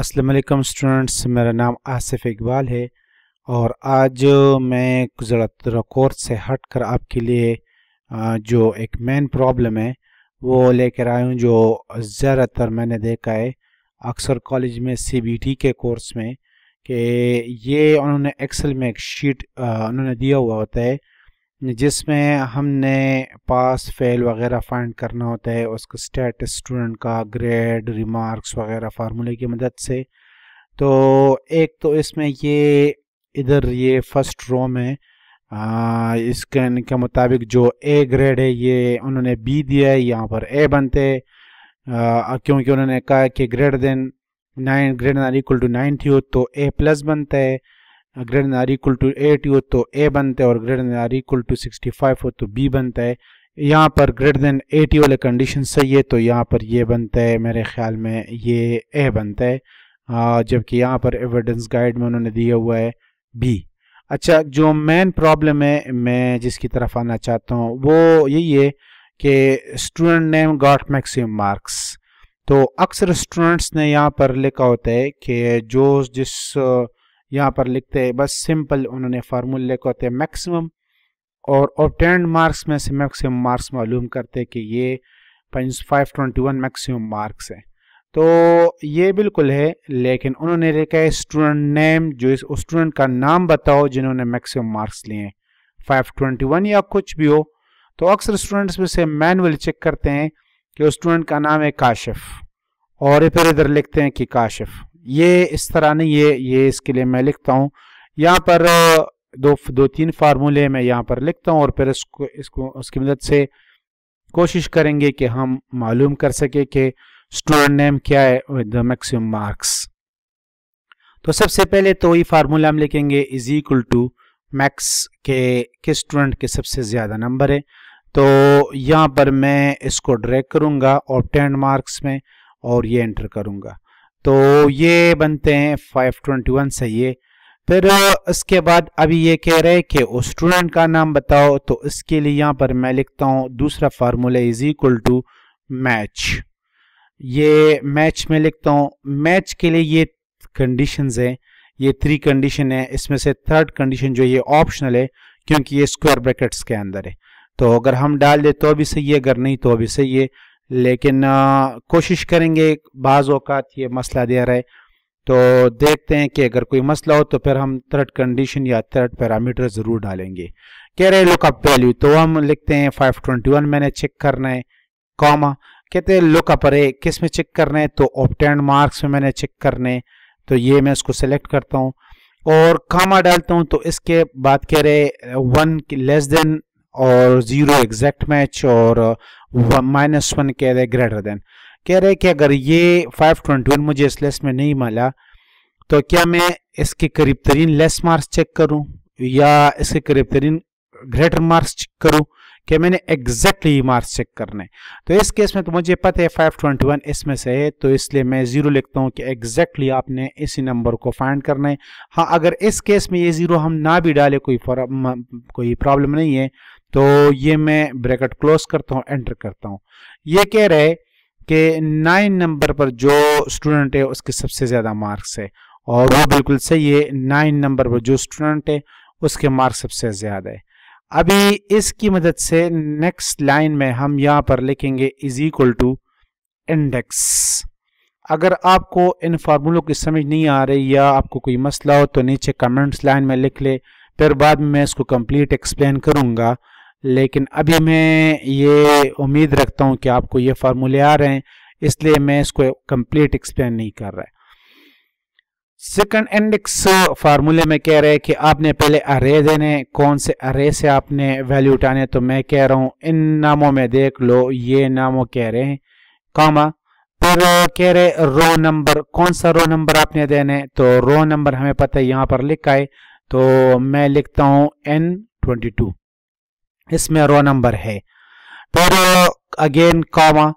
Aslam students मेरा नाम आसिफ इकबाल है और आज मैं ज़रा कोर्स से हट कर आपके लिए जो एक मेन प्रॉब्लम है वो लेकर आया हूँ जो ज़्यादातर मैंने देखा है अक्सर कॉलेज में टी के कोर्स में कि ये उन्होंने एक्सेल में एक शीट उन्होंने दिया हुआ होता है जिसमें हमने पास फेल वगैरह फाइंड करना होता है उसका स्टेटस स्टूडेंट का ग्रेड रिमार्क्स वगैरह फार्मूले की मदद से तो एक तो इसमें ये इधर ये फर्स्ट रो में आ, इसके के मुताबिक जो ए ग्रेड है ये उन्होंने बी दिया है यहाँ पर ए बनते आ, क्योंकि उन्होंने कहा कि grade than nine grade than equal to nine थी हो तो ए प्लस बनता है greater or equal to eight हो तो ए बनता है और greater or equal to sixty five हो तो बी बनता है यहाँ पर ग्रेटर देन एटी वाले कंडीशन सही है तो यहाँ पर ये बनता है मेरे ख्याल में ये ए बनता है जबकि यहाँ पर एविडेंस गाइड में उन्होंने दिया हुआ है बी अच्छा जो मेन प्रॉब्लम है मैं जिसकी तरफ आना चाहता हूँ वो यही है कि student name got maximum marks तो अक्सर स्टूडेंट्स ने यहाँ पर लिखा होता है कि जो जिस यहाँ पर लिखते हैं बस सिंपल उन्होंने फार्मूले को होते मैक्सिमम और ऑप्टेंड मार्क्स में से मैक्सिमम मार्क्स मालूम करते कि ये five twenty one maximum marks हैं तो ये बिल्कुल है लेकिन उन्होंने लिखा है स्टूडेंट नेम जो इस स्टूडेंट का नाम बताओ जिन्होंने मैक्सिमम मार्क्स लिए फाइव ट्वेंटी वन या कुछ भी हो तो अक्सर स्टूडेंट्स में से मैनुअली चेक करते हैं कि स्टूडेंट का नाम है काशिफ और फिर इधर लिखते हैं कि काशिफ ये इस तरह नहीं ये ये इसके लिए मैं लिखता हूँ यहाँ पर दो दो तीन फार्मूले मैं यहाँ पर लिखता हूँ और फिर इसको इसको उसकी मदद से कोशिश करेंगे कि हम मालूम कर सके कि स्टूडेंट नेम क्या है विद द मैक्सिमम मार्क्स तो सबसे पहले तो ये फार्मूला हम लिखेंगे इज इक्वल टू मैक्स के किस स्टूडेंट के सबसे ज़्यादा नंबर है तो यहाँ पर मैं इसको ड्रैग करूँगा और टेन मार्क्स में और ये एंटर करूँगा तो ये बनते हैं 521 सही है फिर इसके बाद अभी ये कह रहे हैं कि उस स्टूडेंट का नाम बताओ तो इसके लिए यहाँ पर मैं लिखता हूँ दूसरा formula is equal to match ये मैच में लिखता हूँ मैच के लिए ये कंडीशंस हैं ये थ्री कंडीशन है इसमें से थर्ड कंडीशन जो ये ऑप्शनल है क्योंकि ये स्क्वायर ब्रैकेट्स के अंदर है तो अगर हम डाल दे तो भी सही है अगर नहीं तो भी सही है लेकिन आ, कोशिश करेंगे बाज़ अवत ये मसला दे रहा है तो देखते हैं कि अगर कोई मसला हो तो फिर हम थर्ड कंडीशन या थर्ड पैरामीटर ज़रूर डालेंगे कह रहे लुकअप वैल्यू तो हम लिखते हैं 521 मैंने चेक करना है कॉमा कहते हैं लुकअप अरे किस में चेक करना है तो ऑप्टेंड मार्क्स में मैंने चेक करने तो ये मैं उसको सेलेक्ट करता हूँ और कामा डालता हूँ तो इसके बाद कह रहे वन लेस देन और ज़ीरो एग्जैक्ट मैच और माइनस uh, वन कह रहे ग्रेटर देन कह रहे कि अगर ये फाइव ट्वेंटी वन मुझे इस लेस में नहीं मिला तो क्या मैं इसके करीब तरीन लेस मार्क्स चेक करूं या इसके करीब तरीन ग्रेटर मार्क्स चेक करूं क्या मैंने एग्जैक्टली मार्क्स चेक करने तो इस केस में तो मुझे पता है फाइव ट्वेंटी वन इसमें से है तो इसलिए मैं ज़ीरो लिखता हूँ कि एग्जैक्टली आपने इसी नंबर को फाइंड करना है हाँ अगर इस केस में ये ज़ीरो हम ना भी डालें कोई कोई प्रॉब्लम नहीं है तो ये मैं ब्रैकेट क्लोज करता हूँ एंटर करता हूँ ये कह रहे कि नाइन नंबर पर जो स्टूडेंट है उसके सबसे ज़्यादा मार्क्स है और वो बिल्कुल सही है नाइन नंबर पर जो स्टूडेंट है उसके मार्क्स सबसे ज़्यादा है अभी इसकी मदद से नेक्स्ट लाइन में हम यहाँ पर लिखेंगे इज इक्वल टू इंडेक्स अगर आपको इन फार्मूलों की समझ नहीं आ रही या आपको कोई मसला हो तो नीचे कमेंट्स लाइन में लिख ले फिर बाद में मैं इसको कंप्लीट एक्सप्लेन करूंगा लेकिन अभी मैं ये उम्मीद रखता हूँ कि आपको ये फार्मूले आ रहे हैं इसलिए मैं इसको कंप्लीट एक्सप्लेन नहीं कर रहा सेकंड इंडेक्स फार्मूले में कह रहे हैं कि आपने पहले अरे देने कौन से अरे से आपने वैल्यू उठाने तो मैं कह रहा हूँ इन नामों में देख लो ये नामों कह रहे हैं कॉमा फिर कह रहे रो नंबर कौन सा रो नंबर आपने देने तो रो नंबर हमें पता है यहाँ पर लिखा है तो मैं लिखता हूँ एन ट्वेंटी टू इसमें रो नंबर है फिर अगेन कॉमा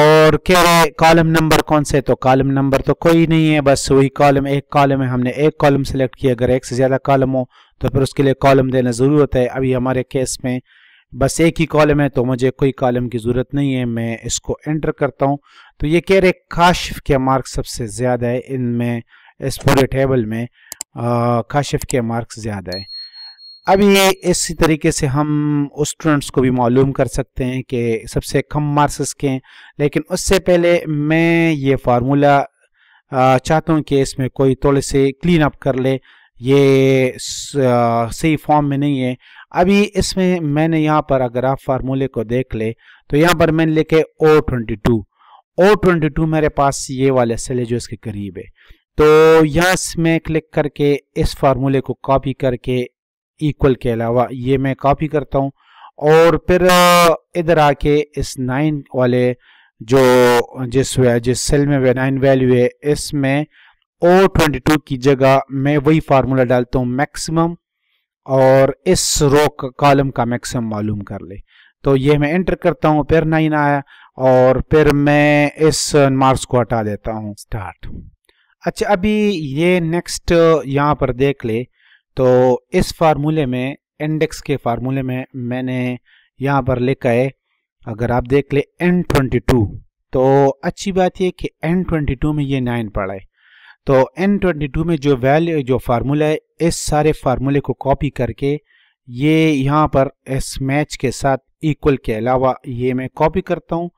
और क्या कॉलम नंबर कौन से तो कॉलम नंबर तो कोई नहीं है बस वही कॉलम एक कॉलम है हमने एक कॉलम सेलेक्ट किया अगर एक से ज़्यादा कॉलम हो तो फिर उसके लिए कॉलम देना ज़रूरत है अभी हमारे केस में बस एक ही कॉलम है तो मुझे कोई कॉलम की ज़रूरत नहीं है मैं इसको एंटर करता हूँ तो ये कह रहे काशिफ के मार्क सबसे ज़्यादा है इनमें इस पूरे टेबल में आ, काशिफ के मार्क्स ज़्यादा है अब ये इसी तरीके से हम उस स्टूडेंट्स को भी मालूम कर सकते हैं कि सबसे कम मार्क्स के हैं लेकिन उससे पहले मैं ये फार्मूला चाहता हूँ कि इसमें कोई थोड़े से क्लीन अप कर ले ये सही फॉर्म में नहीं है अभी इसमें मैंने यहाँ पर अगर आप फार्मूले को देख ले तो यहाँ पर मैंने लिखे O twenty two O twenty two मेरे पास ये वाले सेल है जो इसके करीब है तो यहाँ इसमें क्लिक करके इस फार्मूले को कॉपी करके इक्वल के अलावा ये मैं कॉपी करता हूँ और फिर इधर आके इस नाइन वाले जो जिस जिस सेल में नाइन वैल्यू है इसमें ओ ट्वेंटी टू की जगह मैं वही फार्मूला डालता हूँ मैक्सिमम और इस रो कॉलम का मैक्सिमम मालूम कर ले तो ये मैं एंटर करता हूँ फिर नाइन आया और फिर मैं इस मार्क्स को हटा देता हूँ स्टार्ट अच्छा अभी ये नेक्स्ट यहाँ पर देख ले तो इस फार्मूले में इंडेक्स के फार्मूले में मैंने यहाँ पर लिखा है अगर आप देख ले एन ट्वेंटी टू तो अच्छी बात यह कि एन ट्वेंटी टू में ये नाइन पड़ा है तो एन ट्वेंटी टू में जो वैल्यू जो फार्मूला है इस सारे फार्मूले को कॉपी करके ये यहाँ पर इस मैच के साथ इक्वल के अलावा ये मैं कॉपी करता हूँ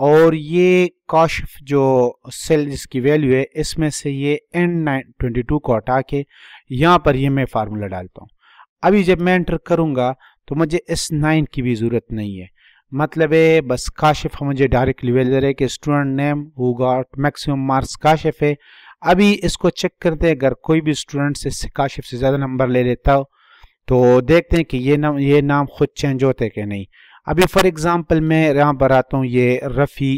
और ये काशफ जो सेल जिसकी वैल्यू है इसमें से ये एन नाइन ट्वेंटी टू को हटा के यहाँ पर ये मैं फार्मूला डालता हूँ अभी जब मैं एंटर करूँगा तो मुझे इस नाइन की भी ज़रूरत नहीं है मतलब है बस काशिफ मुझे डायरेक्टली दे है कि student name who got maximum marks Kashif है अभी इसको चेक करते हैं अगर कोई भी स्टूडेंट से काशिफ से ज़्यादा नंबर ले लेता हो तो देखते हैं कि ये नाम ये नाम खुद चेंज होते कि नहीं अभी फॉर एग्जांपल मैं यहाँ पर आता हूँ ये रफ़ी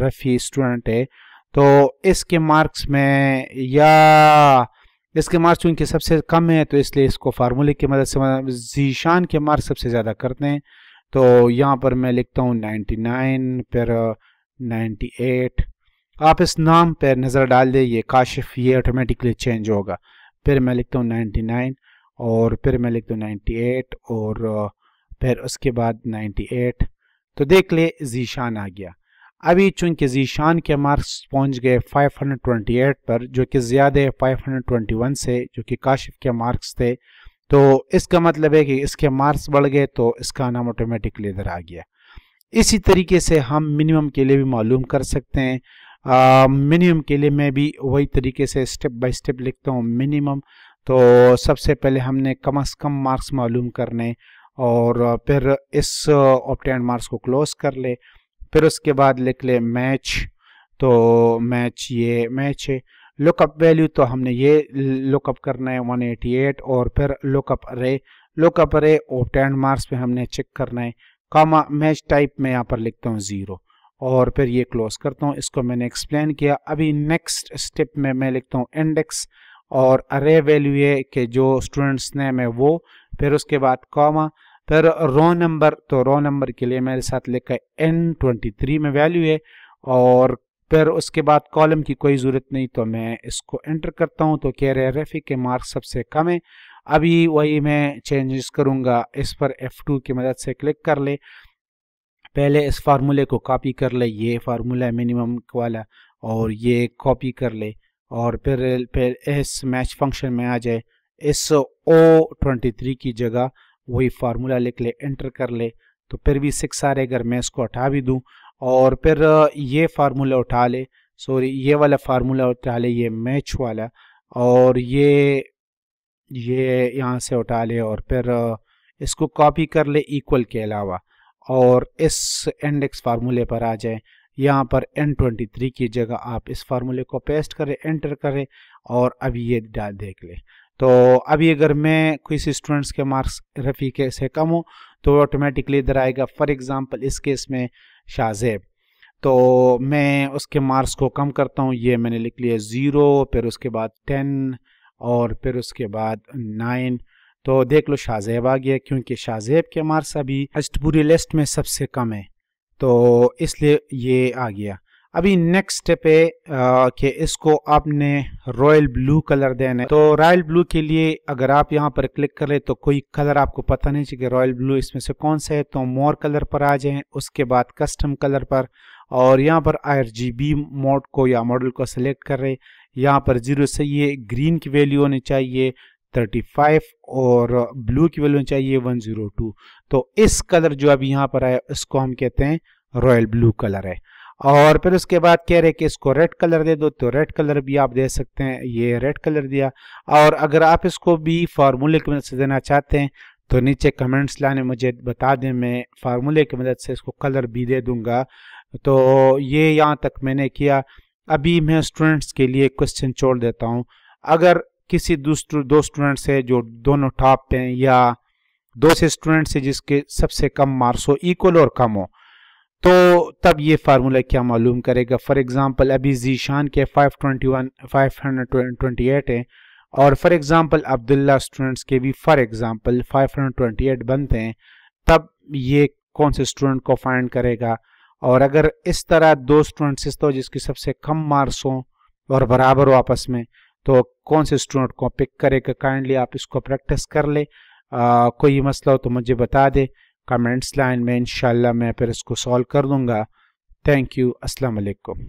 रफ़ी स्टूडेंट है तो इसके मार्क्स में या इसके मार्क्स चूँकि सबसे कम है तो इसलिए इसको फार्मूले की मदद से जीशान के मार्क्स सबसे ज़्यादा करते हैं तो यहाँ पर मैं लिखता हूँ 99 फिर एट आप इस नाम पर नज़र डाल दें ये काशिफ ये ऑटोमेटिकली चेंज होगा फिर मैं लिखता हूँ नाइन और फिर मैं लिखता हूँ एट और फिर उसके बाद 98 तो देख ले जीशान आ गया अभी चूंकि जीशान के मार्क्स पहुंच गए 528 पर जो कि ज़्यादा है 521 से जो कि काशिफ के मार्क्स थे तो इसका मतलब है कि इसके मार्क्स बढ़ गए तो इसका नाम ऑटोमेटिकली इधर आ गया इसी तरीके से हम मिनिमम के लिए भी मालूम कर सकते हैं मिनिमम के लिए मैं भी वही तरीके से स्टेप बाय स्टेप लिखता हूँ मिनिमम तो सबसे पहले हमने कम अज़ कम मार्क्स मालूम करने और फिर इस ऑप्टेंड मार्क्स को क्लोज कर ले फिर उसके बाद लिख ले मैच तो मैच ये मैच है लुकअप वैल्यू तो हमने ये लुकअप करना है 188 और फिर लुकअप अरे लुकअप रे ऑप्टेंड मार्क्स पे हमने चेक करना है कॉमा मैच टाइप में यहाँ पर लिखता हूँ ज़ीरो और फिर ये क्लोज करता हूँ इसको मैंने एक्सप्लेन किया अभी नेक्स्ट स्टेप में मैं लिखता हूँ इंडेक्स और अरे वैल्यू है कि जो स्टूडेंट्स ने मैं वो फिर उसके बाद कॉमा फिर रो नंबर तो रो नंबर के लिए मेरे साथ लिखा है एन ट्वेंटी थ्री में वैल्यू है और फिर उसके बाद कॉलम की कोई ज़रूरत नहीं तो मैं इसको एंटर करता हूँ तो कह रहे हैं रेफिक के मार्क सबसे कम है अभी वही मैं चेंजेस करूँगा इस पर F2 की मदद से क्लिक कर ले पहले इस फार्मूले को कॉपी कर ले ये फार्मूला मिनिमम वाला और ये कॉपी कर ले और फिर इस मैच फंक्शन में आ जाए इस ओ ट्वेंटी थ्री की जगह वही फार्मूला लिख ले एंटर कर ले तो फिर भी सिक्स आ रहे अगर मैं इसको हटा भी दूँ और फिर ये फार्मूला उठा ले सॉरी ये वाला फार्मूला उठा ले ये मैच वाला और ये ये यहाँ से उठा ले और फिर इसको कॉपी कर ले इक्वल के अलावा और इस इंडेक्स फार्मूले पर आ जाए यहाँ पर एन ट्वेंटी थ्री की जगह आप इस फार्मूले को पेस्ट करें एंटर करें और अब ये डाल देख लें तो अभी अगर मैं कुछ स्टूडेंट्स के मार्क्स रफ़ी के से कम हो तो ऑटोमेटिकली इधर आएगा फॉर एग्ज़ाम्पल इस केस में शाहजेब तो मैं उसके मार्क्स को कम करता हूँ ये मैंने लिख लिया ज़ीरो फिर उसके बाद टेन और फिर उसके बाद नाइन तो देख लो शाहजेब आ गया क्योंकि शाहजेब के मार्क्स अभी अष्टपुरी लिस्ट में सबसे कम है तो इसलिए ये आ गया अभी नेक्स्ट स्टेप है कि इसको आपने रॉयल ब्लू कलर देना है तो रॉयल ब्लू के लिए अगर आप यहाँ पर क्लिक कर ले तो कोई कलर आपको पता नहीं चाहिए रॉयल ब्लू इसमें से कौन सा है तो मोर कलर पर आ जाए उसके बाद कस्टम कलर पर और यहाँ पर आई मोड को या मॉडल को सिलेक्ट रहे यहाँ पर जीरो से ये ग्रीन की वैल्यू होनी चाहिए 35 और ब्लू की वैल्यू चाहिए 102 तो इस कलर जो अभी यहाँ पर आया इसको हम कहते हैं रॉयल ब्लू कलर है और फिर उसके बाद कह रहे कि इसको रेड कलर दे दो तो रेड कलर भी आप दे सकते हैं ये रेड कलर दिया और अगर आप इसको भी फार्मूले की मदद से देना चाहते हैं तो नीचे कमेंट्स लाने मुझे बता दें मैं फार्मूले की मदद से इसको कलर भी दे दूंगा तो ये यहाँ तक मैंने किया अभी मैं स्टूडेंट्स के लिए क्वेश्चन छोड़ देता हूँ अगर किसी दूसरे दो स्टूडेंट्स है जो दोनों टॉप पे हैं या दो से स्टूडेंट्स है जिसके सबसे कम मार्क्स हो इक्वल और कम हो तो तब ये फार्मूला क्या मालूम करेगा फॉर एग्जांपल अभी जीशान के 521 528 हैं और फॉर एग्जांपल अब्दुल्ला स्टूडेंट्स के भी फॉर एग्जांपल 528 बनते हैं तब ये कौन से स्टूडेंट को फाइंड करेगा और अगर इस तरह दो स्टूडेंट्स तो जिसकी सबसे कम मार्क्स हों और बराबर हो आपस में तो कौन से स्टूडेंट को पिक करेगा काइंडली आप इसको प्रैक्टिस कर ले आ, कोई मसला हो तो मुझे बता दे कमेंट्स लाइन में इंशाल्लाह मैं फिर इसको सॉल्व कर दूंगा थैंक यू अस्सलाम वालेकुम